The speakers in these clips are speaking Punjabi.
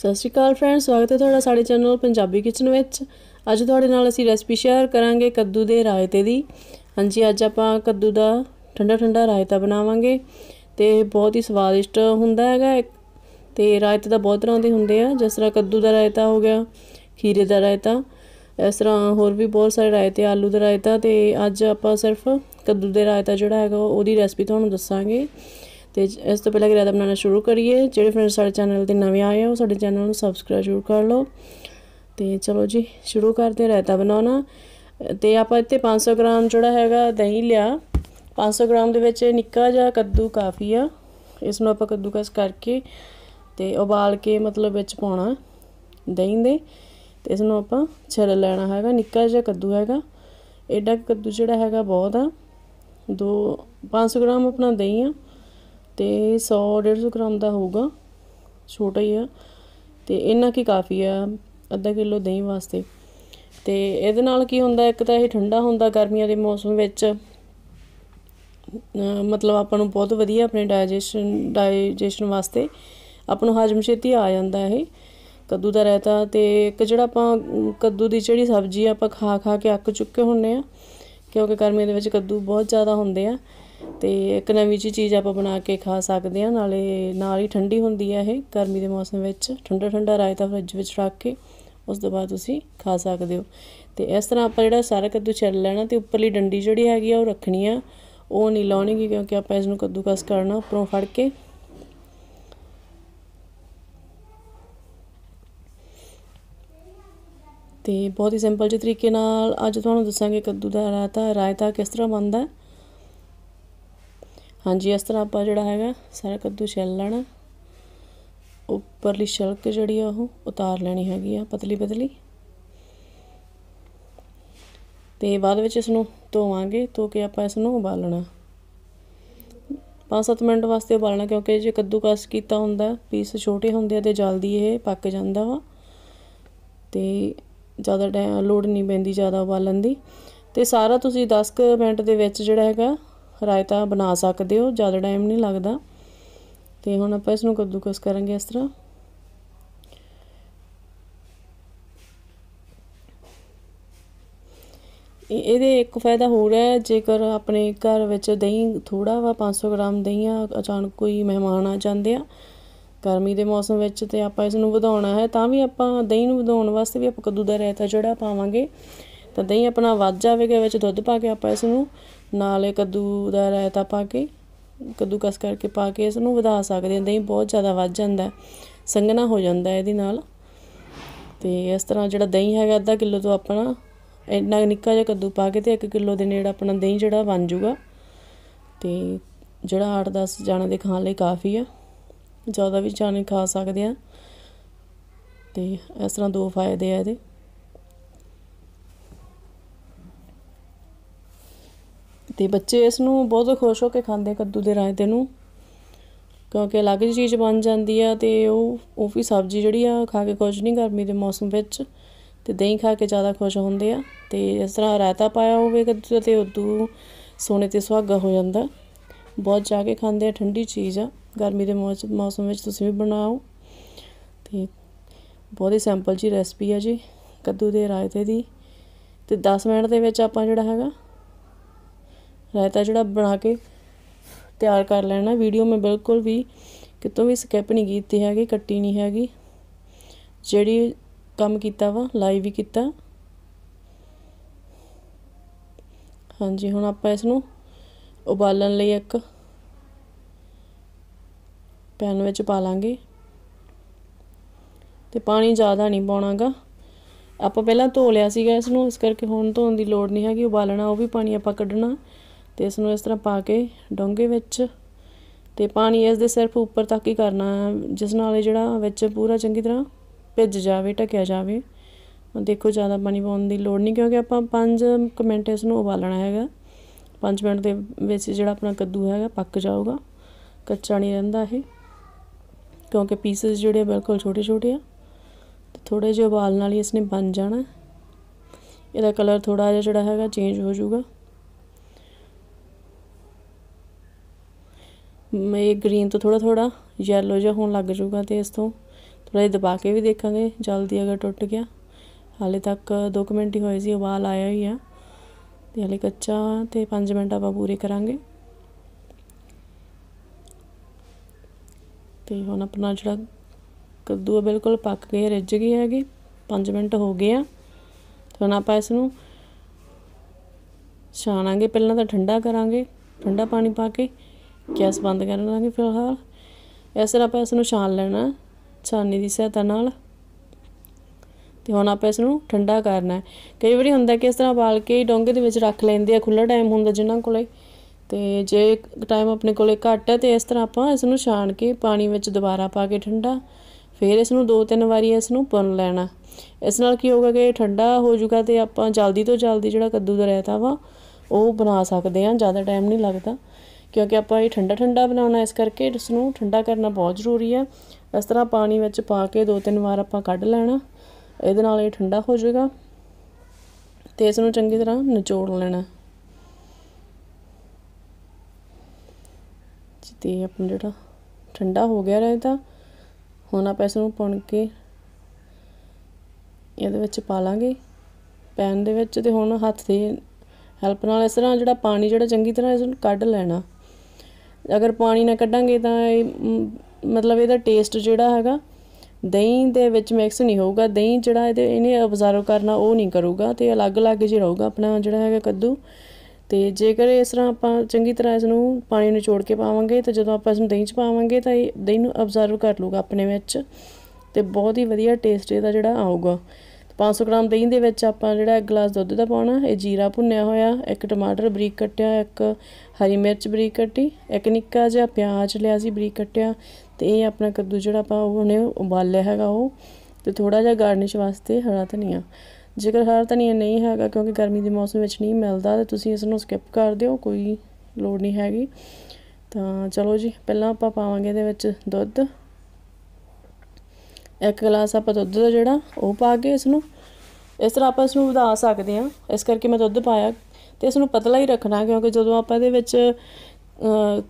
ਸਤਿ ਸ਼੍ਰੀ ਅਕਾਲ ਫਰੈਂਡਸ ਸਵਾਗਤ ਹੈ ਤੁਹਾਡਾ ਸਾਡੇ ਚੈਨਲ ਪੰਜਾਬੀ ਕਿਚਨ ਵਿੱਚ ਅੱਜ ਤੁਹਾਡੇ ਨਾਲ ਅਸੀਂ ਰੈਸਪੀ ਸ਼ੇਅਰ ਕਰਾਂਗੇ ਕੱਦੂ ਦੇ ਰਾਇਤੇ ਦੀ ਹਾਂਜੀ ਅੱਜ ਆਪਾਂ ਕੱਦੂ ਦਾ ਠੰਡਾ ਠੰਡਾ ਰਾਇਤਾ ਬਣਾਵਾਂਗੇ ਤੇ ਬਹੁਤ ਹੀ ਸਵਾਦਿਸ਼ਟ ਹੁੰਦਾ ਹੈਗਾ ਤੇ ਰਾਇਤੇ ਦਾ ਬਹੁਤ ਤਰ੍ਹਾਂ ਦੇ ਹੁੰਦੇ ਆ ਜਿਸ ਤਰ੍ਹਾਂ ਕੱਦੂ ਦਾ ਰਾਇਤਾ ਹੋ ਗਿਆ ਖੀਰੇ ਦਾ ਰਾਇਤਾ ਇਸ ਤਰ੍ਹਾਂ ਹੋਰ ਵੀ ਬਹੁਤ ਸਾਰੇ ਰਾਇਤੇ ਆਲੂ ਦਾ ਰਾਇਤਾ ਤੇ ਅੱਜ ਆਪਾਂ ਸਿਰਫ ਕੱਦੂ ਦੇ ਰਾਇਤਾ ਜਿਹੜਾ ਹੈਗਾ ਉਹਦੀ ਰੈਸਪੀ ਤੁਹਾਨੂੰ ਦੱਸਾਂਗੇ ਤੇ ਇਸ ਤੋਂ ਪਹਿਲਾਂ ਕਿ ਰਾਇਤਾ ਬਣਾਉਣਾ ਸ਼ੁਰੂ ਕਰੀਏ ਜਿਹੜੇ ਫਰੈਂਡ ਸਾਡੇ ਚੈਨਲ ਤੇ ਨਵੇਂ ਆਏ ਹੋ ਸਾਡੇ ਚੈਨਲ ਨੂੰ ਸਬਸਕ੍ਰਾਈਬ ਜ਼ਰੂਰ ਕਰ ਲਓ ਤੇ ਚਲੋ ਜੀ ਸ਼ੁਰੂ ਕਰਦੇ ਰਾਇਤਾ ਬਣਾਉਣਾ ਤੇ ਆਪਾਂ ਇੱਥੇ 500 ਗ੍ਰਾਮ ਜਿਹੜਾ ਹੈਗਾ ਦਹੀਂ ਲਿਆ 500 ਗ੍ਰਾਮ ਦੇ ਵਿੱਚ ਨਿੱਕਾ ਜਿਹਾ ਕੱਦੂ ਕਾਫੀ ਆ ਇਸ ਨੂੰ ਆਪਾਂ ਕੱਦੂਕਸ ਕਰਕੇ ਤੇ ਉਬਾਲ ਕੇ ਮਤਲਬ ਵਿੱਚ ਪਾਉਣਾ ਦਹੀਂ ਦੇ ਤੇ ਇਸ ਨੂੰ ਆਪਾਂ ਛਿਲ ਲੈਣਾ ਹੈਗਾ ਨਿੱਕਾ ਜਿਹਾ ਕੱਦੂ ਹੈਗਾ ਐਡਾ ਕੱਦੂ ਜਿਹੜਾ ਹੈਗਾ ਬਹੁਤ ਆ ਦੋ 500 ਗ੍ਰਾਮ ਆਪਣਾ ਦਹੀਂ ਆ ਤੇ 100 150 ਗ੍ਰਾਮ ਦਾ ਹੋਊਗਾ ਛੋਟਾ ਹੀ ਆ ਤੇ ਇਹਨਾਂ ਕੀ ਕਾਫੀ ਆ ਅੱਧਾ ਕਿਲੋ ਦਹੀਂ ਵਾਸਤੇ ਤੇ ਇਹਦੇ ਨਾਲ ਕੀ ਹੁੰਦਾ ਇੱਕ ਤਾਂ ਇਹ ਠੰਡਾ ਹੁੰਦਾ ਗਰਮੀਆਂ ਦੇ ਮੌਸਮ ਵਿੱਚ ਮਤਲਬ ਆਪਾਂ ਨੂੰ ਬਹੁਤ ਵਧੀਆ ਆਪਣੇ ਡਾਈਜੈਸ਼ਨ ਡਾਈਜੈਸ਼ਨ ਵਾਸਤੇ ਆਪ ਨੂੰ ਹਜਮ ਛੇਤੀ ਆ ਜਾਂਦਾ ਇਹ ਕੱਦੂ ਦਾ ਰਹਿਤਾ ਤੇ ਇੱਕ ਜਿਹੜਾ ਆਪਾਂ ਕੱਦੂ ਦੀ ਜਿਹੜੀ ਸਬਜ਼ੀ ਆਪਾਂ ਖਾ ਖਾ ਕੇ ਅੱਕ ਚੁੱਕੇ ਹੁੰਨੇ ਆ ਕਿਉਂਕਿ ਗਰਮੀਆਂ ਦੇ ਵਿੱਚ ਕੱਦੂ ਬਹੁਤ ਜ਼ਿਆਦਾ ਹੁੰਦੇ ਆ ਤੇ ਇੱਕ ਨਵੀਂ ਜੀ ਚੀਜ਼ ਆਪਾਂ ਬਣਾ ਕੇ ਖਾ ਸਕਦੇ ਆ ਨਾਲੇ ਨਾਲ ਹੀ ਠੰਡੀ ਹੁੰਦੀ ਆ ਇਹ ਗਰਮੀ ਦੇ ਮੌਸਮ ਵਿੱਚ ਠੰਡਾ ਠੰਡਾ ਰਾਇਤਾ ਫ੍ਰਿਜ ਵਿੱਚ ਰੱਖ ਕੇ ਉਸ ਤੋਂ ਬਾਅਦ ਤੁਸੀਂ ਖਾ ਸਕਦੇ ਹੋ ਤੇ ਇਸ ਤਰ੍ਹਾਂ ਆਪਾਂ ਜਿਹੜਾ ਸਾਰਾ ਕੱਦੂ ਛਿੱਲ ਲੈਣਾ ਤੇ ਉੱਪਰਲੀ ਡੰਡੀ ਜਿਹੜੀ ਹੈਗੀ ਆ ਉਹ ਰੱਖਣੀ ਆ ਉਹ ਨਹੀਂ ਲਾਉਣੀ ਕਿਉਂਕਿ ਆਪਾਂ ਇਸ ਨੂੰ ਕੱਦੂਕਸ ਕਰਨਾ ਉੱਪਰੋਂ ਫੜ ਕੇ ਤੇ ਬਹੁਤ ਹੀ ਸਿੰਪਲ ਜਿਹੇ ਤਰੀਕੇ ਨਾਲ ਅੱਜ ਤੁਹਾਨੂੰ ਦੱਸਾਂਗੇ ਕੱਦੂ ਦਾ ਰਾਇਤਾ ਰਾਇਤਾ ਕਿਸ ਤਰ੍ਹਾਂ ਬਣਦਾ ਹੈ ਹਾਂਜੀ ਇਸ ਤਰ੍ਹਾਂ ਆਪਾਂ ਜਿਹੜਾ ਹੈਗਾ ਸਾਰਾ ਕੱਦੂ ਛਿੱਲ ਲੈਣਾ ਉੱਪਰਲੀ ਛਿਲਕ ਜਿਹੜੀ ਆ ਉਹ ਉਤਾਰ ਲੈਣੀ ਹੈਗੀ ਆ ਪਤਲੀ ਪਤਲੀ ਤੇ ਬਾਅਦ ਵਿੱਚ ਇਸ ਨੂੰ ਧੋਵਾਂਗੇ ਧੋ ਕੇ ਆਪਾਂ ਇਸ ਨੂੰ ਉਬਾਲਣਾ 5-7 ਮਿੰਟ ਵਾਸਤੇ ਉਬਾਲਣਾ ਕਿਉਂਕਿ ਜੇ ਕੱਦੂਕਸ ਕੀਤਾ ਹੁੰਦਾ ਪੀਸ ਛੋਟੇ ਹੁੰਦੇ ਆ ਤੇ ਜਲਦੀ ਇਹ ਪੱਕ ਜਾਂਦਾ ਵਾ ਤੇ ਜ਼ਿਆਦਾ ਲੋੜ ਨਹੀਂ ਪੈਂਦੀ ਜ਼ਿਆਦਾ ਉਬਾਲਣ ਦੀ ਤੇ ਸਾਰਾ ਤੁਸੀਂ 10 ਮਿੰਟ ਦੇ ਵਿੱਚ ਜਿਹੜਾ ਹੈਗਾ ਰਾਇਤਾ ਬਣਾ ਸਕਦੇ ਹੋ ਜ਼ਿਆਦਾ ਟਾਈਮ ਨਹੀਂ ਲੱਗਦਾ ਤੇ ਹੁਣ ਆਪਾਂ ਇਸ ਨੂੰ ਕੱਦੂਕਸ ਕਰਾਂਗੇ ਇਸ ਤਰ੍ਹਾਂ ਇਹਦੇ ਇੱਕ ਫਾਇਦਾ ਹੋਰ ਹੈ ਜੇਕਰ ਆਪਣੇ ਘਰ ਵਿੱਚ ਦਹੀਂ ਥੋੜਾ ਵਾ 500 ਗ੍ਰਾਮ ਦਹੀਂ ਆ ਅਚਾਨਕ ਕੋਈ ਮਹਿਮਾਨ ਆ ਜਾਂਦੇ ਆ ਗਰਮੀ ਦੇ ਮੌਸਮ ਵਿੱਚ ਤੇ ਆਪਾਂ ਇਸ ਨੂੰ ਵਧਾਉਣਾ ਹੈ ਤਾਂ ਵੀ ਆਪਾਂ ਦਹੀਂ ਨੂੰ ਵਧਾਉਣ ਵਾਸਤੇ ਵੀ ਆਪਾਂ ਕੱਦੂ ਦਾ ਰਾਇਤਾ ਜਿਹੜਾ ਪਾਵਾਂਗੇ ਤਾਂ ਦਹੀਂ ਆਪਣਾ ਵੱਜ ਜਾਵੇਗਾ ਵਿੱਚ ਦੁੱਧ ਪਾ ਕੇ ਆਪਾਂ ਇਸ ਨੂੰ ਨਾਲੇ ਕੱਦੂ ਦਾ ਰਾਇਤਾ ਪਾ ਕੇ ਕੱਦੂ ਕਸ ਕਰਕੇ ਪਾ ਕੇ ਇਸ ਨੂੰ ਵਧਾ ਸਕਦੇ ਹਾਂ ਦਹੀਂ ਬਹੁਤ ਜ਼ਿਆਦਾ ਵੱਧ ਜਾਂਦਾ ਸੰਘਣਾ ਹੋ ਜਾਂਦਾ ਇਹਦੇ ਨਾਲ ਤੇ ਇਸ ਤਰ੍ਹਾਂ ਜਿਹੜਾ ਦਹੀਂ ਹੈਗਾ ਅੱਧਾ ਕਿਲੋ ਤੋਂ ਆਪਣਾ ਇੰਨਾ ਨਿੱਕਾ ਜਿਹਾ ਕੱਦੂ ਪਾ ਕੇ ਤੇ 1 ਕਿਲੋ ਦੇ ਨੇੜੇ ਆਪਣਾ ਦਹੀਂ ਜਿਹੜਾ ਬਣ ਜਾਊਗਾ ਤੇ ਜਿਹੜਾ 8-10 ਜਾਣੇ ਦੇ ਖਾਣ ਲਈ ਕਾਫੀ ਆ ਜ਼ਿਆਦਾ ਵੀ ਜਾਣੇ ਖਾ ਸਕਦੇ ਆ ਤੇ ਇਸ ਤਰ੍ਹਾਂ ਦੋ ਫਾਇਦੇ ਆ ਇਹਦੇ ਤੇ ਬੱਚੇ ਇਸ ਨੂੰ ਬਹੁਤ ਖੁਸ਼ ਹੋ ਕੇ ਖਾਂਦੇ ਕੱਦੂ ਦੇ ਰਾਇਤੇ ਨੂੰ ਕਿਉਂਕਿ ਅਲੱਗ ਜੀ ਚੀਜ਼ ਬਣ ਜਾਂਦੀ ਆ ਤੇ ਉਹ ਉਹ ਵੀ ਸਬਜ਼ੀ ਜਿਹੜੀ ਆ ਖਾ ਕੇ ਕੁਝ ਨਹੀਂ ਗਰਮੀ ਦੇ ਮੌਸਮ ਵਿੱਚ ਤੇ ਦਹੀਂ ਖਾ ਕੇ ਜ਼ਿਆਦਾ ਖੁਸ਼ ਹੁੰਦੇ ਆ ਤੇ ਇਸ ਤਰ੍ਹਾਂ ਰਾਇਤਾ ਪਾਇਆ ਹੋਵੇ ਕੱਦੂ ਤੇ ਉਦੋਂ ਸੋਨੇ ਤੇ ਸੁਹਾਗਾ ਹੋ ਜਾਂਦਾ ਬਹੁਤ ਜਾ ਕੇ ਖਾਂਦੇ ਆ ਠੰਡੀ ਚੀਜ਼ ਆ ਗਰਮੀ ਦੇ ਮੌਸਮ ਵਿੱਚ ਤੁਸੀਂ ਵੀ ਬਣਾਓ ਤੇ ਬਹੁਤ ਹੀ ਸਿੰਪਲ ਜੀ ਰੈਸਪੀ ਆ ਜੀ ਕੱਦੂ ਦੇ ਰਾਇਤੇ ਦੀ ਤੇ 10 ਮਿੰਟ ਦੇ ਵਿੱਚ ਆਪਾਂ ਜਿਹੜਾ ਹੈਗਾ ਰਾਇਤਾ ਜਿਹੜਾ ਬਣਾ ਕੇ ਤਿਆਰ ਕਰ ਲੈਣਾ ਵੀਡੀਓ ਮੈਂ ਬਿਲਕੁਲ ਵੀ ਕਿਤੋਂ ਵੀ ਸਕਿਪ ਨਹੀਂ ਕੀਤੀ ਹੈਗੀ ਕੱਟੀ ਨਹੀਂ ਹੈਗੀ ਜਿਹੜੀ ਕੰਮ ਕੀਤਾ ਵਾ ਲਾਈਵ ਹੀ ਕੀਤਾ ਹਾਂਜੀ ਹੁਣ ਆਪਾਂ ਇਸ ਨੂੰ ਉਬਾਲਣ ਲਈ ਇੱਕ ਪੈਨ ਵਿੱਚ ਪਾ ਲਾਂਗੇ ਤੇ ਪਾਣੀ ਜ਼ਿਆਦਾ ਨਹੀਂ ਪਾਉਣਾਗਾ ਆਪਾਂ ਪਹਿਲਾਂ ਧੋ ਲਿਆ ਸੀਗਾ ਇਸ ਨੂੰ ਇਸ ਕਰਕੇ ਹੁਣ ਧੋਣ ਦੀ ਲੋੜ ਨਹੀਂ ਹੈਗੀ ਉਬਾਲਣਾ ਉਹ ਵੀ ਪਾਣੀ ਆਪਾਂ ਕੱਢਣਾ ਤੇ ਇਸ ਨੂੰ ਇਸ ਤਰ੍ਹਾਂ ਪਾ ਕੇ ਡੋਂਗੇ ਵਿੱਚ ਤੇ ਪਾਣੀ ਇਸ ਦੇ ਸਿਰਫ ਉੱਪਰ ਤੱਕ ਹੀ ਕਰਨਾ ਜਿਸ ਨਾਲ ਇਹ ਜਿਹੜਾ ਵਿੱਚ ਪੂਰਾ ਚੰਗੀ ਤਰ੍ਹਾਂ ਭਿੱਜ ਜਾਵੇ ਟਕਿਆ ਜਾਵੇ ਦੇਖੋ ਜ਼ਿਆਦਾ ਪਾਣੀ ਪਾਉਣ ਦੀ ਲੋੜ ਨਹੀਂ ਕਿਉਂਕਿ ਆਪਾਂ 5 ਮਿੰਟ ਇਸ ਨੂੰ ਉਬਾਲਣਾ ਹੈਗਾ 5 ਮਿੰਟ ਦੇ ਵਿੱਚ ਜਿਹੜਾ ਆਪਣਾ ਕੱਦੂ ਹੈਗਾ ਪੱਕ ਜਾਊਗਾ ਕੱਚਾ ਨਹੀਂ ਰਹਿੰਦਾ ਇਹ ਕਿਉਂਕਿ ਪੀਸਸ ਜਿਹੜੇ ਬਿਲਕੁਲ ਛੋਟੇ-ਛੋਟੇ ਆ ਤੇ ਥੋੜੇ ਜਿਹਾ ਉਬਾਲਣ ਨਾਲ ਹੀ ਇਸਨੇ ਬਣ ਜਾਣਾ ਇਹਦਾ ਕਲਰ ਥੋੜਾ ਜਿਹਾ ਜਿਹੜਾ ਹੈਗਾ ਚੇਂਜ ਹੋ ਜਾਊਗਾ ਇਹ ਗ੍ਰੀਨ ਤੋਂ ਥੋੜਾ ਥੋੜਾ ਯੈਲੋ ਜਿਹਾ ਹੋਣ ਲੱਗ ਜਾਊਗਾ ਤੇ ਇਸ ਤੋਂ ਥੋੜਾ ਜਿਹਾ ਦਬਾ ਕੇ ਵੀ ਦੇਖਾਂਗੇ ਜਲਦੀ ਅਗਰ ਟੁੱਟ ਗਿਆ ਹਾਲੇ ਤੱਕ 2 ਮਿੰਟ ਹੀ ਹੋਏ ਸੀ ਉਬਾਲ ਆਇਆ ਹੀ ਆ ਤੇ ਹਲੇ ਕੱਚਾ ਤੇ 5 ਮਿੰਟ ਆਪਾਂ ਪੂਰੇ ਕਰਾਂਗੇ ਤੇ ਹੁਣ ਆਪਣਾ ਜਿਹੜਾ ਕੱਦੂ ਆ ਬਿਲਕੁਲ ਪੱਕ ਗਿਆ ਰਿੱਝ ਗਿਆ ਹੈਗੇ 5 ਮਿੰਟ ਹੋ ਗਏ ਆ ਹੁਣ ਆਪਾਂ ਇਸ ਨੂੰ ਛਾਣਾਂਗੇ ਪਹਿਲਾਂ ਤਾਂ ਠੰਡਾ ਕਰਾਂਗੇ ਠੰਡਾ ਪਾਣੀ ਪਾ ਕੇ ਗੈਸ ਬੰਦ ਕਰ ਲਾਂਗੇ ਫਿਲਹਾਲ ਇਸ ਤਰ੍ਹਾਂ ਆਪਾਂ ਇਸ ਨੂੰ ਛਾਣ ਲੈਣਾ ਛਾਨੀ ਦੀ ਸਹਾਇਤਾ ਨਾਲ ਤੇ ਹੁਣ ਆਪਾਂ ਇਸ ਨੂੰ ਠੰਡਾ ਕਰਨਾ ਹੈ ਕਈ ਵਾਰੀ ਹੁੰਦਾ ਕਿ ਇਸ ਤਰ੍ਹਾਂ ਬਾਲ ਕੇ ਡੋਂਗੇ ਦੇ ਵਿੱਚ ਰੱਖ ਲੈਂਦੇ ਆ ਖੁੱਲਾ ਟਾਈਮ ਹੁੰਦਾ ਜਿਨ੍ਹਾਂ ਕੋਲੇ ਤੇ ਜੇ ਟਾਈਮ ਆਪਣੇ ਕੋਲੇ ਘੱਟ ਹੈ ਤੇ ਇਸ ਤਰ੍ਹਾਂ ਆਪਾਂ ਇਸ ਨੂੰ ਛਾਣ ਕੇ ਪਾਣੀ ਵਿੱਚ ਦੁਬਾਰਾ ਪਾ ਕੇ ਠੰਡਾ ਫਿਰ ਇਸ ਨੂੰ ਦੋ ਤਿੰਨ ਵਾਰੀ ਇਸ ਨੂੰ ਪੁੰਨ ਲੈਣਾ ਇਸ ਨਾਲ ਕੀ ਹੋਊਗਾ ਕਿ ਠੰਡਾ ਹੋ ਜਾਊਗਾ ਤੇ ਆਪਾਂ ਜਲਦੀ ਤੋਂ ਜਲਦੀ ਜਿਹੜਾ ਕੱਦੂ ਦਾ ਰਾਇਤਾ ਵਾ ਉਹ ਬਣਾ ਸਕਦੇ ਆ ਜ਼ਿਆਦਾ ਟਾਈਮ ਨਹੀਂ ਲੱਗਦਾ ਕਿਉਂਕਿ ਆਪਾਂ ਇਹ ਠੰਡਾ ਠੰਡਾ ਬਣਾਉਣਾ ਇਸ ਕਰਕੇ ਇਸ ਨੂੰ ਠੰਡਾ ਕਰਨਾ ਬਹੁਤ ਜ਼ਰੂਰੀ ਹੈ ਇਸ ਤਰ੍ਹਾਂ ਪਾਣੀ ਵਿੱਚ ਪਾ ਕੇ ਦੋ ਤਿੰਨ ਵਾਰ ਆਪਾਂ ਕੱਢ ਲੈਣਾ ਇਹਦੇ ਨਾਲ ਇਹ ਠੰਡਾ ਹੋ ਜਾਏਗਾ ਤੇ ਇਸ ਨੂੰ ਚੰਗੀ ਤਰ੍ਹਾਂ ਨਿਚੋੜ ਲੈਣਾ ਜਿੱਤੇ ਆਪਣਾ ਜਿਹੜਾ ਠੰਡਾ ਹੋ ਗਿਆ ਰਹੇ ਤਾਂ ਹੁਣ ਆਪਾਂ ਇਸ ਨੂੰ ਪੁਣ ਕੇ ਇਹਦੇ ਵਿੱਚ ਪਾ ਲਾਂਗੇ ਪੈਨ ਦੇ ਵਿੱਚ ਤੇ ਹੁਣ ਹੱਥ ਦੇ ਹੈਲਪ ਨਾਲ ਇਸ ਤਰ੍ਹਾਂ ਜਿਹੜਾ ਪਾਣੀ ਜਿਹੜਾ ਚੰਗੀ ਤਰ੍ਹਾਂ ਇਸ ਨੂੰ ਕੱਢ ਲੈਣਾ ਅਗਰ ਪਾਣੀ ਨਾ ਕੱਢਾਂਗੇ ਤਾਂ ਇਹ ਮਤਲਬ ਇਹਦਾ ਟੇਸਟ ਜਿਹੜਾ ਹੈਗਾ ਦਹੀਂ ਦੇ ਵਿੱਚ ਮਿਕਸ ਨਹੀਂ ਹੋਊਗਾ ਦਹੀਂ ਜਿਹੜਾ ਇਹਦੇ ਇਹਨੇ ਅਬਜ਼ਰਵ ਕਰਨਾ ਉਹ ਨਹੀਂ ਕਰੂਗਾ ਤੇ ਅਲੱਗ-ਅਲੱਗ ਜਿਹਾ ਰਹੂਗਾ ਆਪਣਾ ਜਿਹੜਾ ਹੈਗਾ ਕੱਦੂ ਤੇ ਜੇਕਰ ਇਸ ਤਰ੍ਹਾਂ ਆਪਾਂ ਚੰਗੀ ਤਰ੍ਹਾਂ ਇਸ ਨੂੰ ਪਾਣੀ ਨੂੰ ਛੋੜ ਕੇ ਪਾਵਾਂਗੇ ਤੇ ਜਦੋਂ ਆਪਾਂ ਇਸ ਨੂੰ ਦਹੀਂ 'ਚ ਪਾਵਾਂਗੇ ਤਾਂ ਇਹ ਦਹੀਂ ਨੂੰ ਅਬਜ਼ਰਵ ਕਰ ਲੂਗਾ ਆਪਣੇ ਵਿੱਚ ਤੇ ਬਹੁਤ ਹੀ ਵਧੀਆ ਟੇਸਟ ਇਹਦਾ ਜਿਹੜਾ ਆਊਗਾ 500 ਗ੍ਰਾਮ ਦਹੀਂ ਦੇ ਵਿੱਚ ਆਪਾਂ ਜਿਹੜਾ 1 ਗਲਾਸ ਦੁੱਧ ਦਾ ਪਾਉਣਾ ਇਹ ਜੀਰਾ ਭੁੰਨਿਆ ਹੋਇਆ ਇੱਕ ਟਮਾਟਰ ਬਰੀਕ ਕੱਟਿਆ ਇੱਕ ਹਰੀ ਮਿਰਚ ਬਰੀਕ ਕੱਟੀ ਇੱਕ ਨਿੱਕਾ ਜਿਹਾ ਪਿਆਜ਼ ਲਿਆ ਸੀ ਬਰੀਕ ਕੱਟਿਆ ਤੇ ਇਹ ਆਪਣਾ ਕੱਦੂ ਜਿਹੜਾ ਆਪਾਂ ਉਹਨੇ ਉਬਾਲਿਆ ਹੈਗਾ ਉਹ ਤੇ ਥੋੜਾ ਜਿਹਾ ਗਾਰਨਿਸ਼ ਵਾਸਤੇ ਹਰਾ ਧਨੀਆ ਜੇਕਰ ਹਰਾ ਧਨੀਆ ਨਹੀਂ ਹੈਗਾ ਕਿਉਂਕਿ ਗਰਮੀ ਦੇ ਮੌਸਮ ਵਿੱਚ ਨਹੀਂ ਮਿਲਦਾ ਤੇ ਤੁਸੀਂ ਇਸ ਨੂੰ ਸਕਿਪ ਕਰ ਦਿਓ ਕੋਈ ਲੋੜ ਨਹੀਂ ਹੈਗੀ ਤਾਂ ਚਲੋ ਜੀ ਪਹਿਲਾਂ ਆਪਾਂ ਪਾਵਾਂਗੇ ਇਹਦੇ ਵਿੱਚ ਦੁੱਧ ਇੱਕ ਗਲਾਸ ਆਪਾਂ ਦੁੱਧ ਦਾ ਜਿਹੜਾ ਉਹ ਪਾ ਕੇ ਇਸ ਨੂੰ ਇਸ ਤਰ੍ਹਾਂ ਆਪਾਂ ਇਸ ਨੂੰ ਵਧਾ ਸਕਦੇ ਹਾਂ ਇਸ ਕਰਕੇ ਮੈਂ ਦੁੱਧ ਪਾਇਆ ਤੇ ਇਸ ਨੂੰ ਪਤਲਾ ਹੀ ਰੱਖਣਾ ਕਿਉਂਕਿ ਜਦੋਂ ਆਪਾਂ ਇਹਦੇ ਵਿੱਚ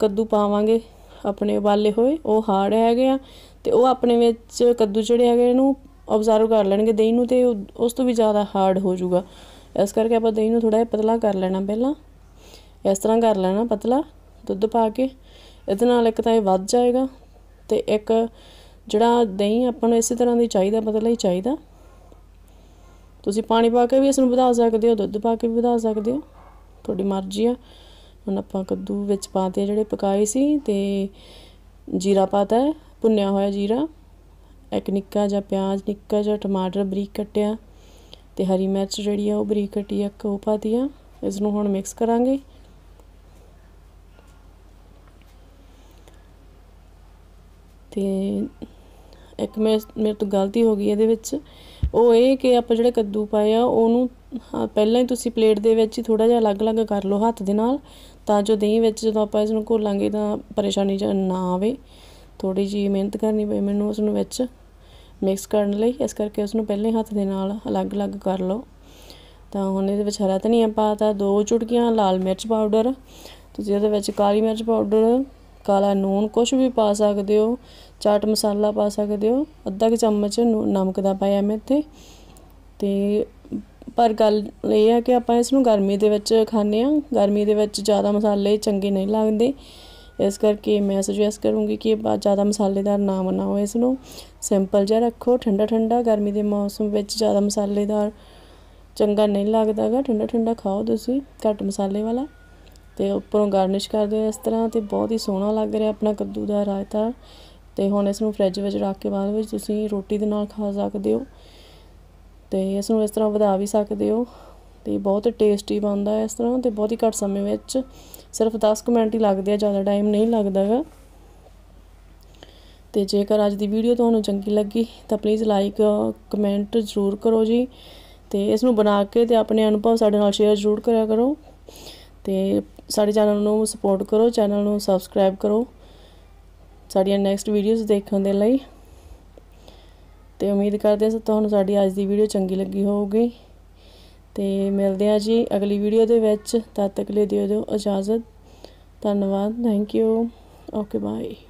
ਕੱਦੂ ਪਾਵਾਂਗੇ ਆਪਣੇ ਉਬਾਲੇ ਹੋਏ ਉਹ ਹਾਰਡ ਹੈਗੇ ਆ ਤੇ ਉਹ ਆਪਣੇ ਵਿੱਚ ਕੱਦੂ ਜਿਹੜੇ ਹੈਗੇ ਇਹਨੂੰ ਆਬਜ਼ਰਵ ਕਰ ਲੈਣਗੇ ਦਹੀਂ ਨੂੰ ਤੇ ਉਸ ਤੋਂ ਵੀ ਜ਼ਿਆਦਾ ਹਾਰਡ ਹੋ ਜਾਊਗਾ ਇਸ ਕਰਕੇ ਆਪਾਂ ਦਹੀਂ ਨੂੰ ਥੋੜਾ ਜਿਹਾ ਪਤਲਾ ਕਰ ਲੈਣਾ ਪਹਿਲਾਂ ਇਸ ਤਰ੍ਹਾਂ ਕਰ ਲੈਣਾ ਪਤਲਾ ਦੁੱਧ ਪਾ ਕੇ ਇਹਦੇ ਨਾਲ ਇੱਕ ਤਾਂ ਇਹ ਵੱਧ ਜਾਏਗਾ ਤੇ ਇੱਕ ਜਿਹੜਾ ਦਹੀਂ ਆਪਾਂ ਨੂੰ ਇਸੇ ਤਰ੍ਹਾਂ ਦੀ ਚਾਹੀਦਾ ਪਤਲਾ ਹੀ ਚਾਹੀਦਾ ਤੁਸੀਂ ਪਾਣੀ ਪਾ ਕੇ ਵੀ ਇਸ ਨੂੰ ਵਧਾ ਸਕਦੇ ਹੋ ਦੁੱਧ ਪਾ ਕੇ ਵੀ ਵਧਾ ਸਕਦੇ ਹੋ ਤੁਹਾਡੀ ਮਰਜ਼ੀ ਆ ਹੁਣ ਆਪਾਂ ਕੱਦੂ ਵਿੱਚ ਪਾਤੇ ਜਿਹੜੇ ਪਕਾਏ ਸੀ ਤੇ ਜੀਰਾ ਪਾਤਾ ਹੈ ਭੁੰਨਿਆ ਹੋਇਆ ਜੀਰਾ ਇੱਕ ਨਿੱਕਾ ਜਿਹਾ ਪਿਆਜ਼ ਨਿੱਕਾ ਜਿਹਾ ਟਮਾਟਰ ਬਰੀਕ ਕੱਟਿਆ ਤੇ ਹਰੀ ਮਿਰਚ ਜਿਹੜੀ ਆ ਉਹ ਬਰੀਕ ਕੱਟੀ ਆ ਕੋ ਪਾਤੀ ਆ ਇਸ ਨੂੰ ਹੁਣ ਮਿਕਸ ਕਰਾਂਗੇ ਤੇ ਇੱਕ ਮੇਰੇ ਤੋਂ ਗਲਤੀ ਹੋ ਗਈ ਇਹਦੇ ਵਿੱਚ ਉਹ ਇਹ ਕਿ ਆਪਾਂ ਜਿਹੜੇ ਕੱਦੂ ਪਾਏ ਆ ਉਹਨੂੰ ਹਾਂ ਪਹਿਲਾਂ ਹੀ ਤੁਸੀਂ ਪਲੇਟ ਦੇ ਵਿੱਚ ਹੀ ਥੋੜਾ ਜਿਹਾ ਅਲੱਗ-ਅਲੱਗ ਕਰ ਲਓ ਹੱਥ ਦੇ ਨਾਲ ਤਾਂ ਜੋ ਦਹੀਂ ਵਿੱਚ ਜਦੋਂ ਆਪਾਂ ਇਸ ਨੂੰ ਘੋਲਾਂਗੇ ਤਾਂ ਪਰੇਸ਼ਾਨੀ ਜਾਂ ਨਾ ਆਵੇ ਥੋੜੀ ਜੀ ਮਿਹਨਤ ਕਰਨੀ ਪਈ ਮੈਨੂੰ ਉਸ ਨੂੰ ਵਿੱਚ ਮਿਕਸ ਕਰਨ ਲਈ ਇਸ ਕਰਕੇ ਉਸ ਨੂੰ ਪਹਿਲੇ ਹੱਥ ਦੇ ਨਾਲ ਅਲੱਗ-ਅਲੱਗ ਕਰ ਲਓ ਤਾਂ ਹੁਣ ਇਹਦੇ ਵਿੱਚ ਹਰਾ ਧਨੀਆ ਪਾਤਾ ਦੋ ਚੁਟਕੀਆਂ ਲਾਲ ਮਿਰਚ ਪਾਊਡਰ ਤੁਸੀਂ ਇਹਦੇ ਵਿੱਚ ਕਾਲੀ ਮਿਰਚ ਪਾਊਡਰ ਕਾਲਾ ਨੂਨ ਕੁਝ ਵੀ ਪਾ ਸਕਦੇ ਹੋ ਚਾਟ ਮਸਾਲਾ ਪਾ ਸਕਦੇ ਹੋ ਅੱਧਾ ਕਿ ਚਮਚ ਨਮਕ ਦਾ ਪਾਇਆ ਮੈਂ ਇੱਥੇ ਤੇ ਪਰ ਗੱਲ ਇਹ ਹੈ ਕਿ ਆਪਾਂ ਇਸ ਨੂੰ ਗਰਮੀ ਦੇ ਵਿੱਚ ਖਾਂਦੇ ਆ ਗਰਮੀ ਦੇ ਵਿੱਚ ਜ਼ਿਆਦਾ ਮਸਾਲੇ ਚੰਗੇ ਨਹੀਂ ਲੱਗਦੇ ਇਸ ਕਰਕੇ ਮੈਂ ਸੁਜੈਸਟ ਕਰੂੰਗੀ ਕਿ ਜ਼ਿਆਦਾ ਮਸਾਲੇਦਾਰ ਨਾ ਬਣਾਓ ਇਸ ਨੂੰ ਸਿੰਪਲ ਜਿਹਾ ਰੱਖੋ ਠੰਡਾ ਠੰਡਾ ਗਰਮੀ ਦੇ ਮੌਸਮ ਵਿੱਚ ਜ਼ਿਆਦਾ ਮਸਾਲੇਦਾਰ ਚੰਗਾ ਨਹੀਂ ਲੱਗਦਾਗਾ ਠੰਡਾ ਠੰਡਾ ਖਾਓ ਤੁਸੀਂ ਘੱਟ ਮਸਾਲੇ ਵਾਲਾ ਤੇ ਉੱਪਰੋਂ ਗਾਰਨਿਸ਼ ਕਰਦੇ ਹੋ ਇਸ ਤਰ੍ਹਾਂ ਤੇ ਬਹੁਤ ਹੀ ਸੋਹਣਾ ਲੱਗ ਰਿਹਾ ਆਪਣਾ ਕੱਦੂ ਦਾ ਰਾਇਤਾ ਤੇ ਹੁਣ ਇਸ ਨੂੰ ਫ੍ਰਿਜ ਵਿੱਚ ਰੱਖ ਕੇ ਬਾਅਦ ਵਿੱਚ ਤੁਸੀਂ ਰੋਟੀ ਦੇ ਨਾਲ ਖਾ ਸਕਦੇ ਹੋ ਤੇ ਇਸ ਨੂੰ ਇਸ ਤਰ੍ਹਾਂ ਵਧਾ ਵੀ ਸਕਦੇ ਹੋ ਤੇ ਬਹੁਤ ਟੇਸਟੀ ਬਣਦਾ ਹੈ ਇਸ ਤਰ੍ਹਾਂ ਤੇ ਬਹੁਤ ਹੀ ਘੱਟ ਸਮੇਂ ਵਿੱਚ ਸਿਰਫ 10 ਮਿੰਟ ਹੀ ਲੱਗਦੇ ਆ ਜ਼ਿਆਦਾ ਟਾਈਮ ਨਹੀਂ ਲੱਗਦਾ ਹੈ ਤੇ ਜੇਕਰ ਅੱਜ ਦੀ ਵੀਡੀਓ ਤੁਹਾਨੂੰ ਚੰਗੀ ਲੱਗੀ ਤਾਂ ਪਲੀਜ਼ ਲਾਈਕ ਕਮੈਂਟ ਜ਼ਰੂਰ ਕਰੋ ਜੀ ਤੇ ਇਸ ਨੂੰ ਬਣਾ ਕੇ ਤੇ ਆਪਣੇ ਅਨੁਭਵ ਸਾਡੇ ਨਾਲ ਸ਼ੇਅਰ ਜ਼ਰੂਰ ਕਰਿਆ ਕਰੋ ਤੇ ਸਾਡੇ ਚੈਨਲ ਨੂੰ ਸਪੋਰਟ ਕਰੋ ਚੈਨਲ ਨੂੰ ਸਬਸਕ੍ਰਾਈਬ ਕਰੋ ਸਾਡੀਆਂ ਨੈਕਸਟ ਵੀਡੀਓਜ਼ ਦੇਖਣ ਦੇ ਲਈ ਤੇ ਉਮੀਦ ਕਰਦੇ ਹਾਂ ਤੁਹਾਨੂੰ ਸਾਡੀ ਅੱਜ ਦੀ ਵੀਡੀਓ ਚੰਗੀ ਲੱਗੀ ਹੋਊਗੀ ਤੇ ਮਿਲਦੇ ਹਾਂ ਜੀ ਅਗਲੀ ਵੀਡੀਓ ਦੇ ਵਿੱਚ ਤਦ ਤੱਕ ਲਈ ਦਿਓ ਦਿਓ ਇਜਾਜ਼ਤ ਧੰਨਵਾਦ ਥੈਂਕ ਯੂ ਓਕੇ ਬਾਏ